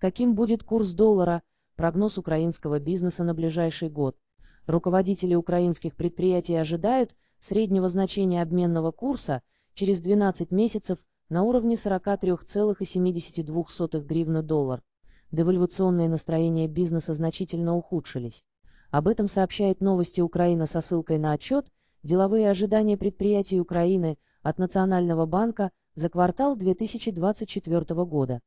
Каким будет курс доллара? Прогноз украинского бизнеса на ближайший год. Руководители украинских предприятий ожидают среднего значения обменного курса через 12 месяцев на уровне 43,72 гривны доллар. Девальвационные настроения бизнеса значительно ухудшились. Об этом сообщает новости Украина со ссылкой на отчет «Деловые ожидания предприятий Украины» от Национального банка за квартал 2024 года.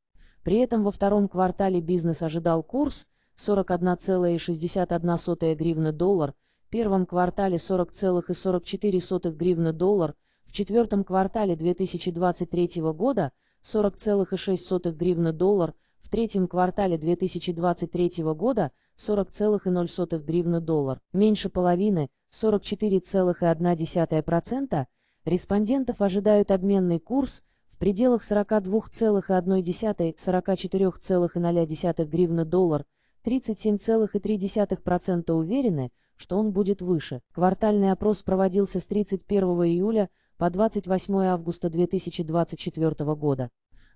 При этом во втором квартале бизнес ожидал курс 41,61 гривны доллар, в первом квартале 40,44 гривны доллар, в четвертом квартале 2023 года 40,06 гривны доллар, в третьем квартале 2023 года 40,0 гривны доллар. Меньше половины, 44,1% респондентов ожидают обменный курс – пределах 42,1-44,0 гривны доллар, 37,3% уверены, что он будет выше. Квартальный опрос проводился с 31 июля по 28 августа 2024 года.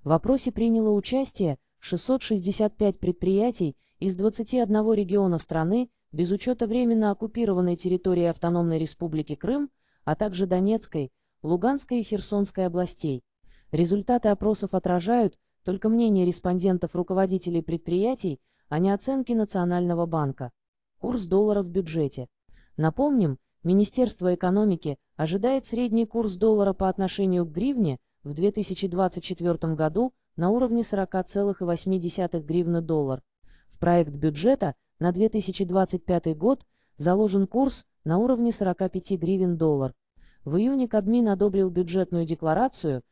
В опросе приняло участие 665 предприятий из 21 региона страны, без учета временно оккупированной территории Автономной Республики Крым, а также Донецкой, Луганской и Херсонской областей. Результаты опросов отражают только мнение респондентов руководителей предприятий, а не оценки Национального банка. Курс доллара в бюджете. Напомним, Министерство экономики ожидает средний курс доллара по отношению к гривне в 2024 году на уровне 40,8 гривны доллар. В проект бюджета на 2025 год заложен курс на уровне 45 гривен доллар. В июне Кабмин одобрил бюджетную декларацию –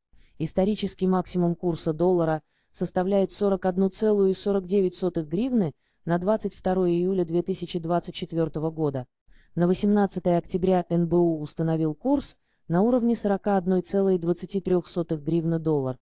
Исторический максимум курса доллара составляет 41,49 гривны на 22 июля 2024 года. На 18 октября НБУ установил курс на уровне 41,23 гривны доллар.